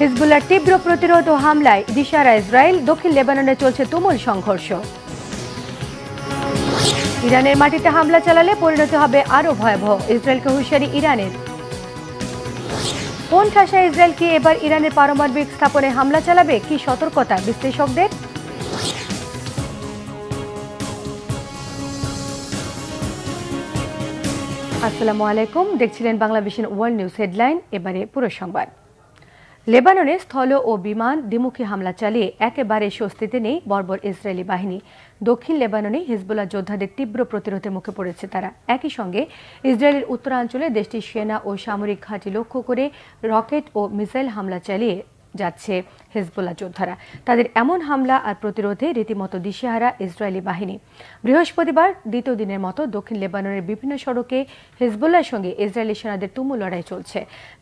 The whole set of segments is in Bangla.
হিজবুল্লার তীব্র প্রতিরোধ ও হামলায় দিশারা ইসরায়েল দক্ষিণ লেবাননে চলছে তুমুল সংঘর্ষ ইরানের মাটিতে হামলা চালালে পরিণত হবে আরও ভয়াবহ ইসরায়েলকে হুঁশিয়ারি ইরানের কোন ঠাসায় ইসরায়েল কি এবার ইরানের পারমাণবিক স্থাপনে হামলা চালাবে কি সতর্কতা বিশ্লেষকদের আসসালামু আলাইকুম দেখছিলেন বাংলাদেশের ওয়ার্ল্ড নিউজ হেডলাইন এবারে পুরো সংবাদ লেবাননে স্থল ও বিমান দ্বিমুখী হামলা চালিয়ে একেবারে স্বস্তিতে নেই বর্বর ইসরায়েলি বাহিনী দক্ষিণ লেবাননে হিজবুল্লাহ যোদ্ধাদের তীব্র প্রতিরোধে মুখে পড়েছে তারা একই সঙ্গে ইসরায়েলের উত্তরাঞ্চলে দেশটির সেনা ও সামরিক ঘাঁটি লক্ষ্য করে রকেট ও মিসাইল হামলা চালিয়ে যাচ্ছে হেজবোলা যোদ্ধারা তাদের এমন হামলা আর প্রতিরোধে রীতিমতো দিশেহারা ইসরায়েলি বাহিনী বৃহস্পতিবার দ্বিতীয় দিনের মতো দক্ষিণ লেবাননের বিভিন্ন সড়কে হেজবোলার সঙ্গে ইসরায়েলি সেনাদের তুমুল লড়াই চলছে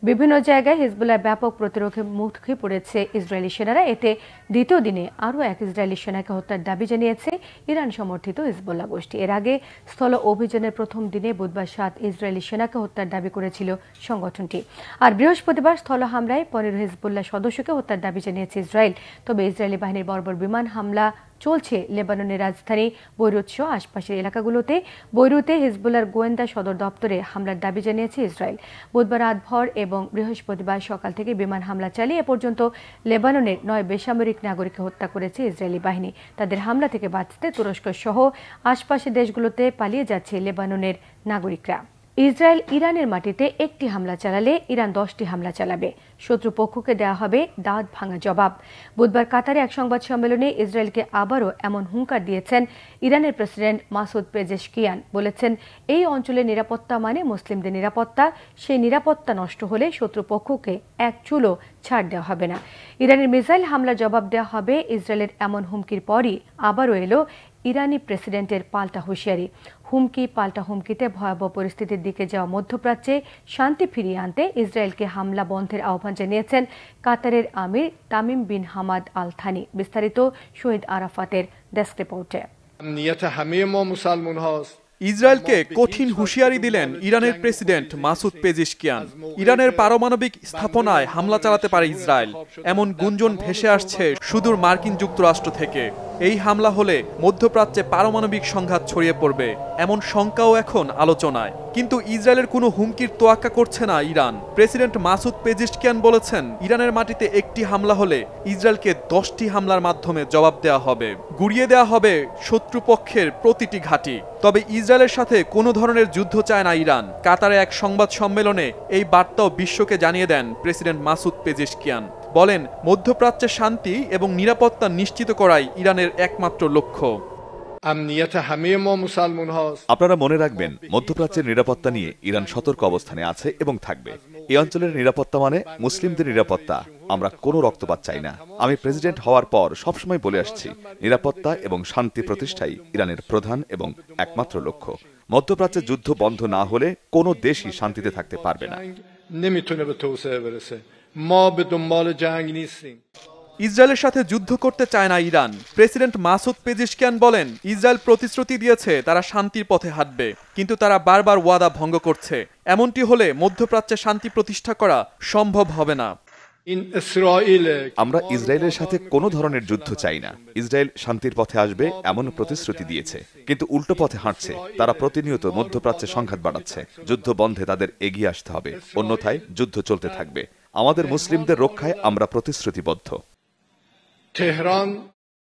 বিভিন্ন জায়গায় হেজবোলার ব্যাপক প্রতিরোধে মুখে পড়েছে ইসরায়েলি সেনারা এতে দ্বিতীয় দিনে আরও এক ইসরায়েলি সেনাকে হত্যার দাবি জানিয়েছে ইরান সমর্থিত ইসবোল্লা গোষ্ঠী এর আগে স্থল অভিযানের প্রথম দিনে বুধবার সাত ইসরায়েলি সেনাকে হত্যার দাবি করেছিল সংগঠনটি আর বৃহস্পতিবার স্থল হামলায় পনেরো হিজবুল্লা সদস্যকে হত্যার দাবি জানিয়েছে ইসরায়েল তবে ইসরায়েলি বাহিনীর বর্বর বিমান হামলা চলছে লেবাননের রাজধানী বৈরুত সহ আশপাশের এলাকাগুলোতে বৈরুতে হিজবুলার গোয়েন্দা সদর দপ্তরে হামলার দাবি জানিয়েছে ইসরায়েল বুধবার রাতভর এবং বৃহস্পতিবার সকাল থেকে বিমান হামলা চালিয়ে এ পর্যন্ত লেবাননের নয় বেসামরিক নাগরিককে হত্যা করেছে ইসরায়েলি বাহিনী তাদের হামলা থেকে বাঁচতে তুরস্ক সহ আশপাশের দেশগুলোতে পালিয়ে যাচ্ছে লেবাননের নাগরিকরা ইসরায়েল ইরানের মাটিতে একটি হামলা চালালে ইরান দশটি হামলা চালাবে শত্রুপক্ষকে দেওয়া হবে দাঁত ভাঙা জবাব বুধবার কাতারে এক সংবাদ সম্মেলনে ইসরায়েলকে আবারও এমন হুঙ্কার দিয়েছেন ইরানের প্রেসিডেন্ট মাসুদ পেজেশকিয়ান বলেছেন এই অঞ্চলের নিরাপত্তা মানে মুসলিমদের নিরাপত্তা সেই নিরাপত্তা নষ্ট হলে শত্রুপক্ষকে এক চুলো ছাড় দেওয়া হবে না ইরানের মিসাইল হামলা জবাব দেওয়া হবে ইসরায়েলের এমন হুমকির পরই আবারও এলো ইরানি প্রেসিডেন্টের পাল্টা হুঁশিয়ারি হুমকি পাল্টা হুমকিতে ভয়াবহ পরিস্থিতির দিকে যাওয়া মধ্যপ্রাচ্যে শান্তি ফিরিয়ে আনতে ইসরায়েলকে হামলা বন্ধের আহ্বান জানিয়েছেন কাতারের আমির Tamim bin Hamad Al Thani বিস্তারিত শহীদ আরাফাতের ডেস্ক রিপোর্টে ইসরায়েলকে কঠিন হুঁশিয়ারি দিলেন ইরানের প্রেসিডেন্ট মাসুদ পেজিশকিয়ান ইরানের পারমাণবিক স্থাপনায় হামলা চালাতে পারে ইসরায়েল এমন গুঞ্জন ভেসে আসছে সুদূর মার্কিন যুক্তরাষ্ট্র থেকে এই হামলা হলে মধ্যপ্রাচ্যে পারমাণবিক সংঘাত ছড়িয়ে পড়বে এমন শঙ্কাও এখন আলোচনায় কিন্তু ইসরায়েলের কোনো হুমকির তোয়াক্কা করছে না ইরান প্রেসিডেন্ট মাসুদ পেজিস্টকিয়ান বলেছেন ইরানের মাটিতে একটি হামলা হলে ইসরায়েলকে দশটি হামলার মাধ্যমে জবাব দেওয়া হবে গুড়িয়ে দেওয়া হবে শত্রুপক্ষের প্রতিটি ঘাঁটি তবে ইসরায়েলের সাথে কোনো ধরনের যুদ্ধ চায় না ইরান কাতারে এক সংবাদ সম্মেলনে এই বার্তাও বিশ্বকে জানিয়ে দেন প্রেসিডেন্ট মাসুদ পেজিস্টকিয়ান বলেন মধ্যপ্রাচ্যে শান্তি এবং নিরাপত্তা নিশ্চিত করাই ইরানের একমাত্র লক্ষ্য আপনারা মনে রাখবেন মধ্যপ্রাচ্যের নিরাপত্তা নিয়ে ইরান সতর্ক অবস্থানে আছে এবং থাকবে এই অঞ্চলের নিরাপত্তা মানে মুসলিমদের নিরাপত্তা আমরা কোনো রক্তপাত চাই না আমি প্রেসিডেন্ট হওয়ার পর সবসময় বলে আসছি নিরাপত্তা এবং শান্তি প্রতিষ্ঠাই ইরানের প্রধান এবং একমাত্র লক্ষ্য মধ্যপ্রাচ্যে যুদ্ধ বন্ধ না হলে কোনো দেশই শান্তিতে থাকতে পারবে না ইসরায়েলের সাথে যুদ্ধ করতে চায় না ইরান প্রেসিডেন্ট মাসুদ পেজিশকিয়ান বলেন ইসরায়েল প্রতিশ্রুতি দিয়েছে তারা শান্তির পথে হাঁটবে কিন্তু তারা বারবার ওয়াদা ভঙ্গ করছে এমনটি হলে মধ্যপ্রাচ্যে শান্তি প্রতিষ্ঠা করা সম্ভব হবে না আমরা ইসরায়েলের সাথে কোনো ধরনের যুদ্ধ চাই না ইসরায়েল শান্তির পথে আসবে এমন প্রতিশ্রুতি দিয়েছে কিন্তু উল্টো পথে হাঁটছে তারা প্রতিনিয়ত মধ্যপ্রাচ্যে সংঘাত বাড়াচ্ছে যুদ্ধ বন্ধে তাদের এগিয়ে আসতে হবে অন্যথায় যুদ্ধ চলতে থাকবে আমাদের মুসলিমদের রক্ষায় আমরা প্রতিশ্রুতিবদ্ধ তেহরান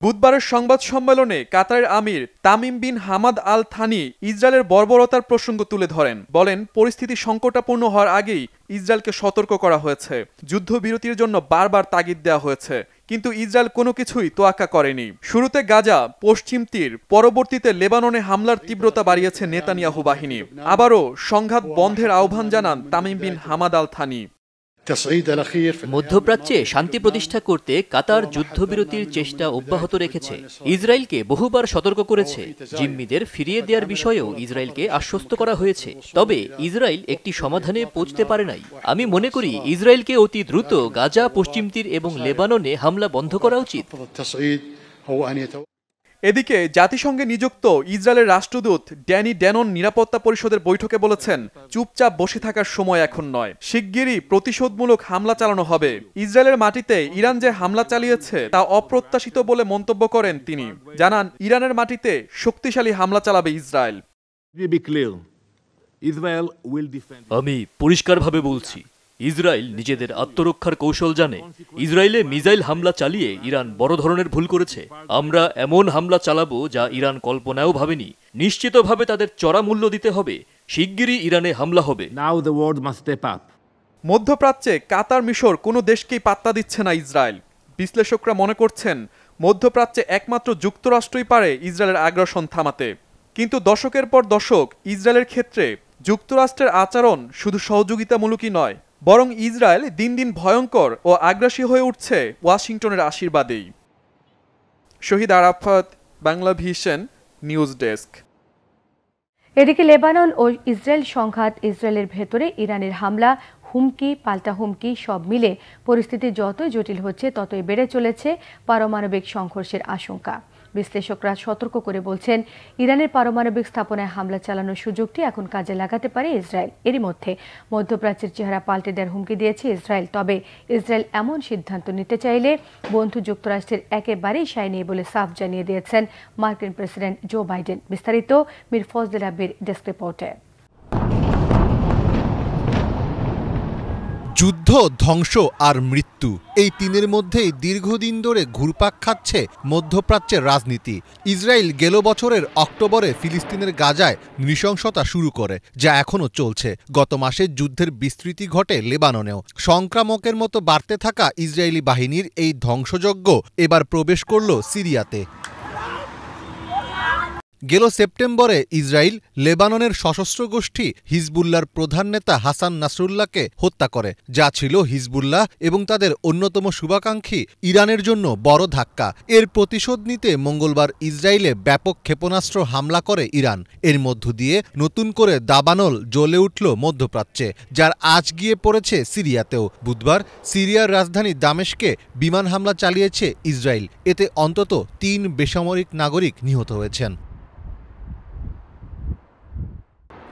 বুধবারের সংবাদ সম্মেলনে কাতারের আমির Tamim bin Hamad Al Thani ইসরায়েলের বর্বরতার প্রসঙ্গ তুলে ধরেন বলেন পরিস্থিতি সংকটাপূর্ণ হওয়ার আগেই ইসরায়েলকে সতর্ক করা হয়েছে যুদ্ধবিরতির জন্য বারবার তাগিদ দেওয়া হয়েছে কিন্তু ইসরায়েল কোনো কিছুই তোয়াক্কা করেনি শুরুতে গাজা পশ্চিম তীর পরবর্তীতে লেবাননে হামলার তীব্রতা বাড়িয়েছে নেতানিয়াহু বাহিনী আবারও সংঘাত বন্ধের আহ্বান জানান Tamim bin Hamad Al Thani মধ্যপ্রাচ্যে শান্তি প্রতিষ্ঠা করতে কাতার যুদ্ধবিরতির চেষ্টা অব্যাহত রেখেছে ইসরায়েলকে বহুবার সতর্ক করেছে জিম্মিদের ফিরিয়ে দেওয়ার বিষয়েও ইসরায়েলকে আশ্বস্ত করা হয়েছে তবে ইসরায়েল একটি সমাধানে পৌঁছতে পারে নাই আমি মনে করি ইসরায়েলকে অতি দ্রুত গাজা পশ্চিম তীর এবং লেবাননে হামলা বন্ধ করা উচিত এদিকে জাতিসংঘে নিযুক্ত ইসরায়েলের রাষ্ট্রদূত ড্যানি ড্যানন নিরাপত্তা পরিষদের বৈঠকে বলেছেন চুপচাপ বসে থাকার সময় এখন নয় শিগগিরই প্রতিশোধমূলক হামলা চালানো হবে ইসরায়েলের মাটিতে ইরান যে হামলা চালিয়েছে তা অপ্রত্যাশিত বলে মন্তব্য করেন তিনি জানান ইরানের মাটিতে শক্তিশালী হামলা চালাবে ইসরায়েল আমি পরিষ্কারভাবে বলছি ইসরায়েল নিজেদের আত্মরক্ষার কৌশল জানে ইসরায়েলে মিজাইল হামলা চালিয়ে ইরান বড় ধরনের ভুল করেছে আমরা এমন হামলা চালাবো যা ইরান কল্পনাও ভাবেনি নিশ্চিতভাবে তাদের চড়া মূল্য দিতে হবে শিগগিরই ইরানে হামলা হবে মধ্যপ্রাচ্যে কাতার মিশর কোনো দেশকেই পাত্তা দিচ্ছে না ইসরায়েল বিশ্লেষকরা মনে করছেন মধ্যপ্রাচ্যে একমাত্র যুক্তরাষ্ট্রই পারে ইসরায়েলের আগ্রাসন থামাতে কিন্তু দশকের পর দশক ইসরায়েলের ক্ষেত্রে যুক্তরাষ্ট্রের আচরণ শুধু সহযোগিতামূলকই নয় বরং ইসরায়েল দিন দিন ভয়ঙ্কর ও আগ্রাসী হয়ে উঠছে ওয়াশিংটনের আশীর্বাদেই Shahid Arafat Bangla Vision news desk এদিকে লেবানন ও ইসরায়েল সংঘাত ইসরায়েলের ভেতরে ইরানের হামলা হুমকি পাল্টা হুমকি সব মিলে পরিস্থিতি যতই জটিল হচ্ছে ততই বেড়ে চলেছে পারমাণবিক সংঘর্ষের আশঙ্কা বিশ্লেষকরা সতর্ক করে বলছেন ইরানের পারমাণবিক স্থাপনায় হামলা চালানোর সুযোগটি এখন কাজে লাগাতে পারে ইসরায়েল এরই মধ্যে মধ্যপ্রাচ্যের চেহারা পাল্টে দেওয়ার হুমকি দিয়েছে ইসরায়েল তবে ইসরায়েল এমন সিদ্ধান্ত নিতে চাইলে বন্ধু যুক্তরাষ্ট্রের একেবারেই সায় নেই বলে সাফ জানিয়ে দিয়েছেন মার্কিন প্রেসিডেন্ট জো বাইডেন বিস্তারিত মির ফজদুল আব্বির ডেস্ক রিপোর্টে যুদ্ধ ধ্বংস আর মৃত্যু এই তিনের মধ্যেই দীর্ঘদিন ধরে ঘুরপাক খাচ্ছে মধ্যপ্রাচ্যের রাজনীতি ইসরায়েল গেল বছরের অক্টোবরে ফিলিস্তিনের গাজায় নৃশংসতা শুরু করে যা এখনও চলছে গত মাসে যুদ্ধের বিস্তৃতি ঘটে লেবাননেও সংক্রামকের মতো বাড়তে থাকা ইসরায়েলি বাহিনীর এই ধ্বংসযজ্ঞ এবার প্রবেশ করল সিরিয়াতে গেল সেপ্টেম্বরে ইসরায়েল লেবাননের সশস্ত্র গোষ্ঠী হিজবুল্লার প্রধান নেতা হাসান নাসরুল্লাহকে হত্যা করে যা ছিল হিজবুল্লাহ এবং তাদের অন্যতম শুভাকাঙ্ক্ষী ইরানের জন্য বড় ধাক্কা এর প্রতিশোধ নিতে মঙ্গলবার ইসরায়েলে ব্যাপক ক্ষেপণাস্ত্র হামলা করে ইরান এর মধ্য দিয়ে নতুন করে দাবানল জ্বলে উঠল মধ্যপ্রাচ্যে যার আজ গিয়ে পড়েছে সিরিয়াতেও বুধবার সিরিয়ার রাজধানী দামেশকে বিমান হামলা চালিয়েছে ইসরায়েল এতে অন্তত তিন বেসামরিক নাগরিক নিহত হয়েছেন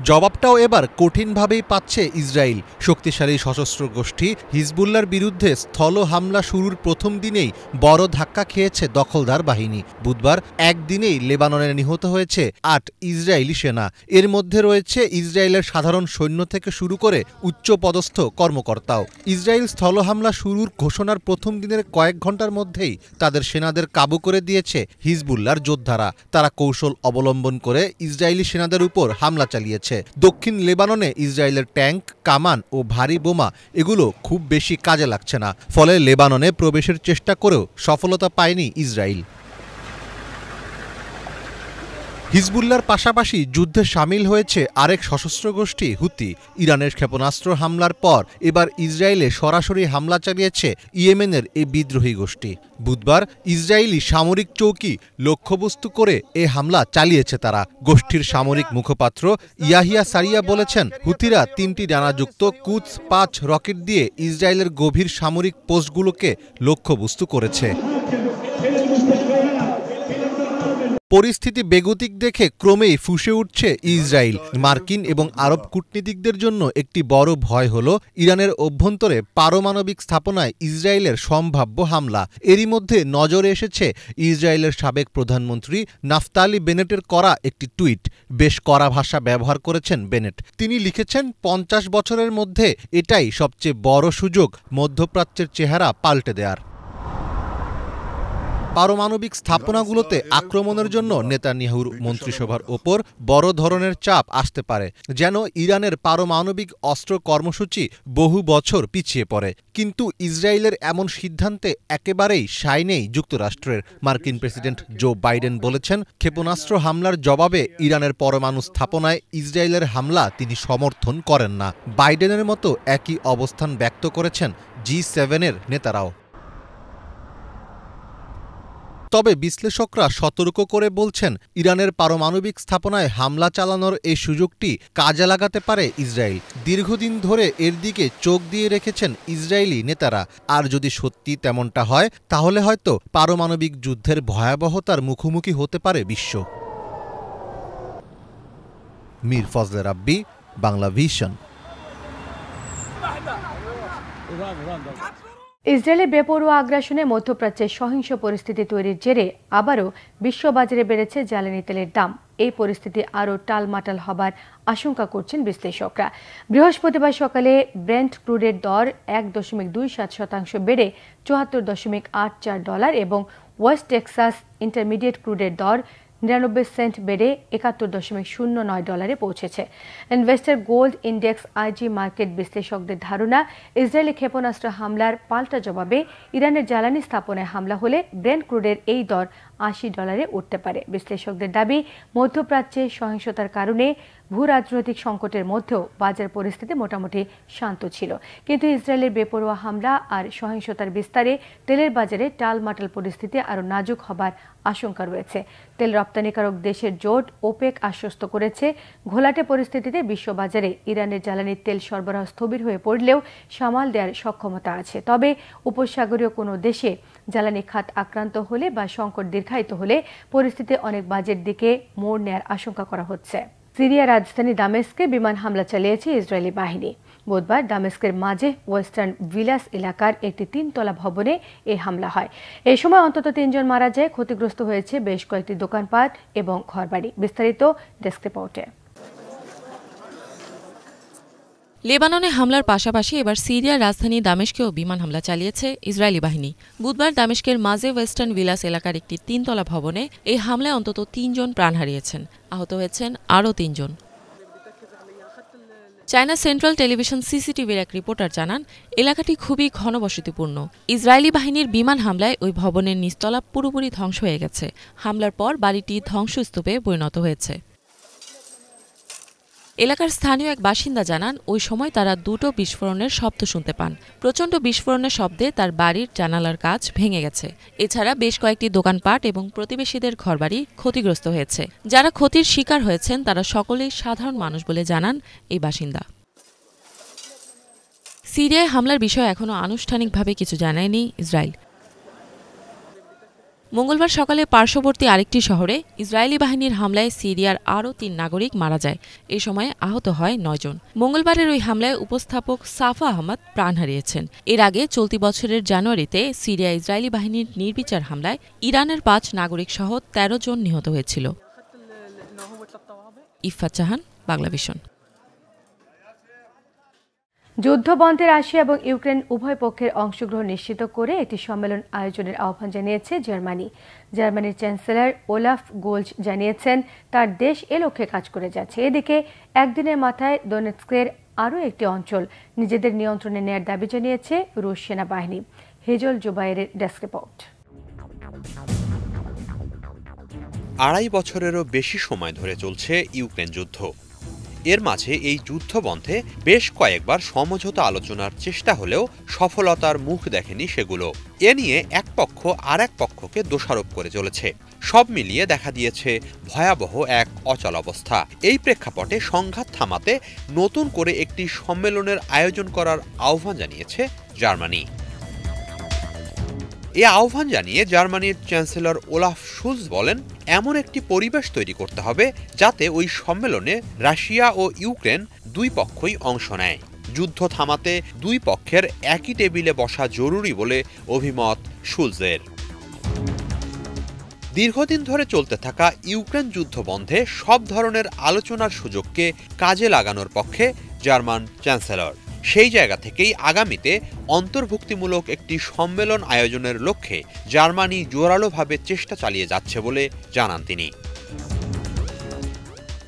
জবাবটাও এবার কঠিনভাবেই পাচ্ছে ইসরায়েল শক্তিশালী সশস্ত্র গোষ্ঠী হিজবুল্লার বিরুদ্ধে স্থল হামলা শুরুর প্রথম দিনেই বড় ধাক্কা খেয়েছে দখলদার বাহিনী বুধবার একদিনেই লেবাননে নিহত হয়েছে আট ইসরায়েলি সেনা এর মধ্যে রয়েছে ইসরায়েলের সাধারণ সৈন্য থেকে শুরু করে উচ্চপদস্থ কর্মকর্তাও ইসরায়েল স্থল হামলা শুরুর ঘোষণার প্রথম দিনের কয়েক ঘন্টার মধ্যেই তাদের সেনাদের কাবু করে দিয়েছে হিজবুল্লার যোদ্ধারা তারা কৌশল অবলম্বন করে ইসরায়েলি সেনাদের উপর হামলা চালিয়েছে হচ্ছে দক্ষিণ লেবাননে ইসরায়েলের ট্যাঙ্ক কামান ও ভারী বোমা এগুলো খুব বেশি কাজে লাগছে না ফলে লেবাননে প্রবেশের চেষ্টা করেও সফলতা পায়নি ইসরায়েল হিজবুল্লার পাশাপাশি যুদ্ধে সামিল হয়েছে আরেক সশস্ত্র গোষ্ঠী হুতি ইরানের ক্ষেপণাস্ত্র হামলার পর এবার ইসরায়েলে সরাসরি হামলা চালিয়েছে ইয়েমেনের এই বিদ্রোহী গোষ্ঠী বুধবার ইসরায়েলি সামরিক চৌকি লক্ষ্যবস্তু করে এ হামলা চালিয়েছে তারা গোষ্ঠীর সামরিক মুখপাত্র ইয়াহিয়া সারিয়া বলেছেন হুতিরা তিনটি ডানাযুক্ত কুচ পাঁচ রকেট দিয়ে ইসরায়েলের গভীর সামরিক পোস্টগুলোকে লক্ষ্যবস্তু করেছে পরিস্থিতি বেগতিক দেখে ক্রমেই ফুসে উঠছে ইসরায়েল মার্কিন এবং আরব কূটনীতিকদের জন্য একটি বড় ভয় হল ইরানের অভ্যন্তরে পারমাণবিক স্থাপনায় ইসরায়েলের সম্ভাব্য হামলা এরই মধ্যে নজরে এসেছে ইসরায়েলের সাবেক প্রধানমন্ত্রী নাফতালি বেনেটের করা একটি টুইট বেশ কড়া ভাষা ব্যবহার করেছেন বেনেট তিনি লিখেছেন পঞ্চাশ বছরের মধ্যে এটাই সবচেয়ে বড় সুযোগ মধ্যপ্রাচ্যের চেহারা পাল্টে দেয়ার পারমাণবিক স্থাপনাগুলোতে আক্রমণের জন্য নেতানিয়াহুর মন্ত্রিসভার ওপর বড় ধরনের চাপ আসতে পারে যেন ইরানের পারমাণবিক অস্ত্র কর্মসূচি বহু বছর পিছিয়ে পড়ে কিন্তু ইসরায়েলের এমন সিদ্ধান্তে একেবারেই সাই নেই যুক্তরাষ্ট্রের মার্কিন প্রেসিডেন্ট জো বাইডেন বলেছেন ক্ষেপণাস্ত্র হামলার জবাবে ইরানের পরমাণু স্থাপনায় ইসরায়েলের হামলা তিনি সমর্থন করেন না বাইডেনের মতো একই অবস্থান ব্যক্ত করেছেন জি সেভেনের নেতারাও তবে বিশ্লেষকরা সতর্ক করে বলছেন ইরানের পারমাণবিক স্থাপনায় হামলা চালানোর এই সুযোগটি কাজে লাগাতে পারে ইসরায়েল দীর্ঘদিন ধরে এর দিকে চোখ দিয়ে রেখেছেন ইসরায়েলি নেতারা আর যদি সত্যি তেমনটা হয় তাহলে হয়তো পারমাণবিক যুদ্ধের ভয়াবহতার মুখোমুখি হতে পারে বিশ্ব মীর ফজলে রাব্বি বাংলা ভিশন ইসরায়েলের বেপরোয়া আগ্রাসনে মধ্যপ্রাচ্যে সহিংস পরিস্থিতি তৈরির জেরে আবারও বিশ্ববাজারে বেড়েছে জ্বালানি তেলের দাম এই পরিস্থিতি আরও টালমাটাল হবার আশঙ্কা করছেন বিশ্লেষকরা বৃহস্পতিবার সকালে ব্রেন্ট ক্রুডের দর এক দশমিক দুই সাত শতাংশ বেড়ে চুয়াত্তর দশমিক আট চার ডলার এবং ওয়েস্ট টেক্সাস ইন্টারমিডিয়েট ক্রুডের দর নিরানব্বই সেন্ট বেড়ে একাত্তর দশমিক শূন্য নয় ডলারে পৌঁছেছে investor gold index IG market বিশ্লেষকদের ধারণা ইসরায়েলি ক্ষেপণাস্ত্র হামলার পাল্টা জবাবে ইরানের জ্বালানি স্থাপনায় হামলা হলে ব্রেন ক্রুডের এই দর আশি ডলারে উঠতে পারে বিশ্লেষকদের দাবি মধ্যপ্রাচ্যে সহিংসতার কারণে ভূ রাজনৈতিক সংকটের মধ্যেও বাজার পরিস্থিতি মোটামুটি শান্ত ছিল কিন্তু ইসরায়েলের বেপরোয়া হামলা আর সহিংসতার বিস্তারে তেলের বাজারে টালমাটাল পরিস্থিতি আরও নাজুক হবার আশঙ্কা রয়েছে তেল রপ্তানিকারক দেশের জোট ওপেক আশ্বস্ত করেছে ঘোলাটে পরিস্থিতিতে বিশ্ববাজারে ইরানের জ্বালানি তেল সরবরাহ স্থবির হয়ে পড়লেও সামাল দেওয়ার সক্ষমতা আছে তবে উপসাগরীয় কোনো দেশে জ্বালানি খাত আক্রান্ত হলে বা সংকট দীর্ঘায়িত হলে পরিস্থিতি অনেক বাজের দিকে মোড় নেয়ার আশঙ্কা করা হচ্ছে সিরিয়া রাজধানী দামেস্কে বিমান হামলা চালিয়েছে ইসরায়েলি বাহিনী বুধবার দামেস্কের মাঝে ওয়েস্টার্ন ভিলাস এলাকার একটি তিনতলা ভবনে এই হামলা হয় এই সময় অন্তত তিনজন মারা যায় ক্ষতিগ্রস্ত হয়েছে বেশ কয়েকটি দোকানপাট এবং ঘরবাড়ি বিস্তারিত ডেস্ক রিপোর্টে লেবাননে হামলার পাশাপাশি এবার সিরিয়ার রাজধানী দামেশকেও বিমান হামলা চালিয়েছে ইসরায়েলি বাহিনী বুধবার দামেশকের মাঝে ওয়েস্টার্ন ভিলাস এলাকার একটি তিনতলা ভবনে এই হামলায় অন্তত তিনজন প্রাণ হারিয়েছেন আহত হয়েছেন আরও তিনজন চায়না সেন্ট্রাল টেলিভিশন সিসিটিভির এক রিপোর্টার জানান এলাকাটি খুবই ঘনবসতিপূর্ণ ইসরায়েলি বাহিনীর বিমান হামলায় ওই ভবনের নিস্তলা পুরোপুরি ধ্বংস হয়ে গেছে হামলার পর বাড়িটি ধ্বংসস্তূপে পরিণত হয়েছে এলাকার স্থানীয় এক বাসিন্দা জানান ওই সময় তারা দুটো বিস্ফোরণের শব্দ শুনতে পান প্রচণ্ড বিস্ফোরণের শব্দে তার বাড়ির জানালার কাজ ভেঙে গেছে এছাড়া বেশ কয়েকটি দোকানপাট এবং প্রতিবেশীদের ঘরবাড়ি ক্ষতিগ্রস্ত হয়েছে যারা ক্ষতির শিকার হয়েছেন তারা সকলেই সাধারণ মানুষ বলে জানান এই বাসিন্দা সিরিয়ায় হামলার বিষয়ে এখনও আনুষ্ঠানিকভাবে কিছু জানায়নি ইসরায়েল মঙ্গলবার সকালে পার্শ্ববর্তী আরেকটি শহরে ইসরায়েলি বাহিনীর হামলায় সিরিয়ার আরও তিন নাগরিক মারা যায় এ সময় আহত হয় নয়জন মঙ্গলবারের ওই হামলায় উপস্থাপক সাফা আহমদ প্রাণ হারিয়েছেন এর আগে চলতি বছরের জানুয়ারিতে সিরিয়া ইসরায়েলি বাহিনীর নির্বিচার হামলায় ইরানের পাঁচ নাগরিক সহ তেরো জন নিহত হয়েছিল ইফা চাহান বাংলাভিশন যুদ্ধবন্ধে রাশিয়া এবং ইউক্রেন উভয় পক্ষের অংশগ্রহণ নিশ্চিত করে একটি সম্মেলন আয়োজনের আহ্বান জানিয়েছে জার্মানি জার্মানির চ্যান্সেলর ওলাফ গোলজ জানিয়েছেন তার দেশ এ লক্ষ্যে কাজ করে যাচ্ছে এদিকে একদিনের মাথায় দোনেৎস্কের আরও একটি অঞ্চল নিজেদের নিয়ন্ত্রণে নেয়ার দাবি জানিয়েছে রুশ সেনাবাহিনী হেজল জুবাইরের ডেস্ক রিপোর্ট আড়াই বছরেরও বেশি সময় ধরে চলছে ইউক্রেন যুদ্ধ এর মাঝে এই যুদ্ধবন্ধে বেশ কয়েকবার সমঝোতা আলোচনার চেষ্টা হলেও সফলতার মুখ দেখেনি সেগুলো এ নিয়ে এক পক্ষ আর এক পক্ষকে দোষারোপ করে চলেছে সব মিলিয়ে দেখা দিয়েছে ভয়াবহ এক অবস্থা এই প্রেক্ষাপটে সংঘাত থামাতে নতুন করে একটি সম্মেলনের আয়োজন করার আহ্বান জানিয়েছে জার্মানি এ আহ্বান জানিয়ে জার্মানির চ্যান্সেলর ওলাফ শুলজ বলেন এমন একটি পরিবেশ তৈরি করতে হবে যাতে ওই সম্মেলনে রাশিয়া ও ইউক্রেন দুই পক্ষই অংশ নেয় যুদ্ধ থামাতে দুই পক্ষের একই টেবিলে বসা জরুরি বলে অভিমত শুলজের দীর্ঘদিন ধরে চলতে থাকা ইউক্রেন যুদ্ধ বন্ধে সব ধরনের আলোচনার সুযোগকে কাজে লাগানোর পক্ষে জার্মান চ্যান্সেলর সেই জায়গা থেকেই আগামীতে অন্তর্ভুক্তিমূলক একটি সম্মেলন আয়োজনের লক্ষ্যে জার্মানি জোরালোভাবে চেষ্টা চালিয়ে যাচ্ছে বলে জানান তিনি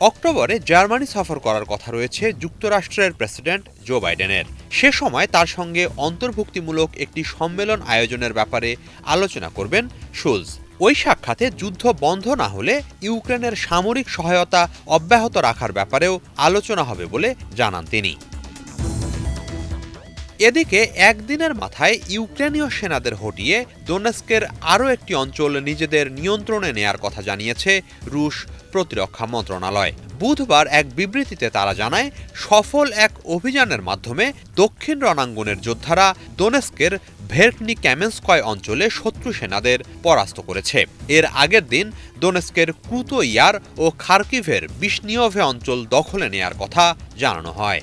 অক্টোবরে জার্মানি সফর করার কথা রয়েছে যুক্তরাষ্ট্রের প্রেসিডেন্ট জো বাইডেনের সে সময় তার সঙ্গে অন্তর্ভুক্তিমূলক একটি সম্মেলন আয়োজনের ব্যাপারে আলোচনা করবেন শুলজ ওই সাক্ষাতে যুদ্ধ বন্ধ না হলে ইউক্রেনের সামরিক সহায়তা অব্যাহত রাখার ব্যাপারেও আলোচনা হবে বলে জানান তিনি এদিকে একদিনের মাথায় ইউক্রেনীয় সেনাদের হটিয়ে দোনেস্কের আরও একটি অঞ্চল নিজেদের নিয়ন্ত্রণে নেয়ার কথা জানিয়েছে রুশ প্রতিরক্ষা মন্ত্রণালয় বুধবার এক বিবৃতিতে তারা জানায় সফল এক অভিযানের মাধ্যমে দক্ষিণ রণাঙ্গনের যোদ্ধারা দোনেস্কের ভেটনি ক্যামেন্সকয় অঞ্চলে শত্রু সেনাদের পরাস্ত করেছে এর আগের দিন দোনেস্কের ক্রুতো ইয়ার ও খার্কিভের বিষ্ণিয়ভে অঞ্চল দখলে নেয়ার কথা জানানো হয়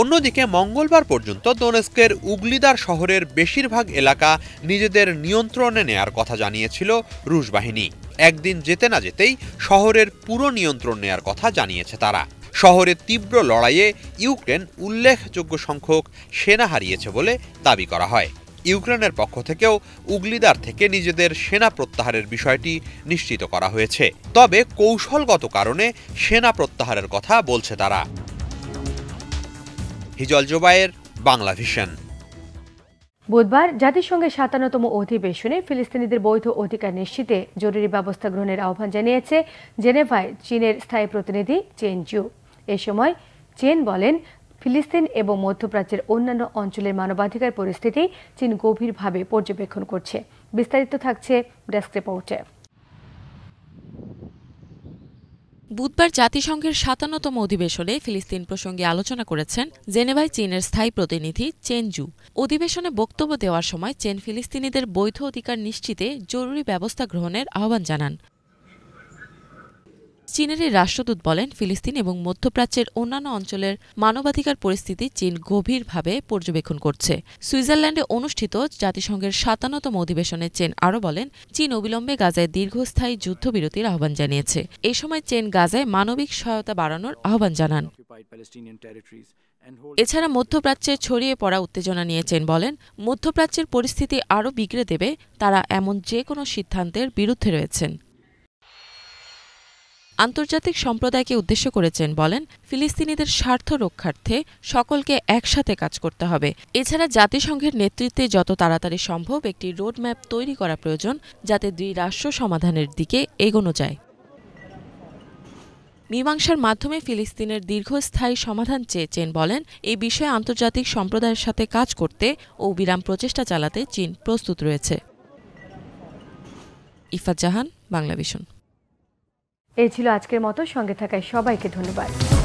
অন্যদিকে মঙ্গলবার পর্যন্ত দোনেস্কের উগলিদার শহরের বেশিরভাগ এলাকা নিজেদের নিয়ন্ত্রণে নেয়ার কথা জানিয়েছিল রুশ বাহিনী একদিন যেতে না যেতেই শহরের পুরো নিয়ন্ত্রণ নেয়ার কথা জানিয়েছে তারা শহরে তীব্র লড়াইয়ে ইউক্রেন উল্লেখযোগ্য সংখ্যক সেনা হারিয়েছে বলে দাবি করা হয় ইউক্রেনের পক্ষ থেকেও উগলিদার থেকে নিজেদের সেনা প্রত্যাহারের বিষয়টি নিশ্চিত করা হয়েছে তবে কৌশলগত কারণে সেনা প্রত্যাহারের কথা বলছে তারা হিজল জোবায়ের বাংলা ভিশন বুধবার জাতিসংঘের সাতান্নতম অধিবেশনে ফিলিস্তিনিদের বৈধ অধিকার নিশ্চিতে জরুরি ব্যবস্থা গ্রহণের আহ্বান জানিয়েছে জেনেভায় চীনের স্থায়ী প্রতিনিধি চেন জু এ সময় চেন বলেন ফিলিস্তিন এবং মধ্যপ্রাচ্যের অন্যান্য অঞ্চলের মানবাধিকার পরিস্থিতি চীন গভীরভাবে পর্যবেক্ষণ করছে বিস্তারিত থাকছে ডেস্ক রিপোর্টে বুধবার জাতিসংঘের সাতান্নতম অধিবেশনে ফিলিস্তিন প্রসঙ্গে আলোচনা করেছেন জেনেভায় চীনের স্থায়ী প্রতিনিধি চেন জু অধিবেশনে বক্তব্য দেওয়ার সময় চেন ফিলিস্তিনিদের বৈধ অধিকার নিশ্চিতে জরুরি ব্যবস্থা গ্রহণের আহ্বান জানান চীনের এই রাষ্ট্রদূত বলেন ফিলিস্তিন এবং মধ্যপ্রাচ্যের অন্যান্য অঞ্চলের মানবাধিকার পরিস্থিতি চীন গভীরভাবে পর্যবেক্ষণ করছে সুইজারল্যান্ডে অনুষ্ঠিত জাতিসংঘের সাতান্নতম অধিবেশনে চেন আরও বলেন চীন অবিলম্বে গাজায় দীর্ঘস্থায়ী যুদ্ধবিরতির আহ্বান জানিয়েছে এ সময় চেন গাজায় মানবিক সহায়তা বাড়ানোর আহ্বান জানান এছাড়া মধ্যপ্রাচ্যে ছড়িয়ে পড়া উত্তেজনা নিয়েছেন বলেন মধ্যপ্রাচ্যের পরিস্থিতি আরও বিগড়ে দেবে তারা এমন যে কোনো সিদ্ধান্তের বিরুদ্ধে রয়েছেন আন্তর্জাতিক সম্প্রদায়কে উদ্দেশ্য করেছেন বলেন ফিলিস্তিনিদের স্বার্থ রক্ষার্থে সকলকে একসাথে কাজ করতে হবে এছাড়া জাতিসংঘের নেতৃত্বে যত তাড়াতাড়ি সম্ভব একটি রোডম্যাপ তৈরি করা প্রয়োজন যাতে দুই রাষ্ট্র সমাধানের দিকে এগোনো যায় মীমাংসার মাধ্যমে ফিলিস্তিনের দীর্ঘস্থায়ী সমাধান চেয়ে চেন বলেন এই বিষয়ে আন্তর্জাতিক সম্প্রদায়ের সাথে কাজ করতে ও বিরাম প্রচেষ্টা চালাতে চীন প্রস্তুত রয়েছে ইফাত জাহান বাংলা এই ছিল আজকের মতো সঙ্গে থাকায় সবাইকে ধন্যবাদ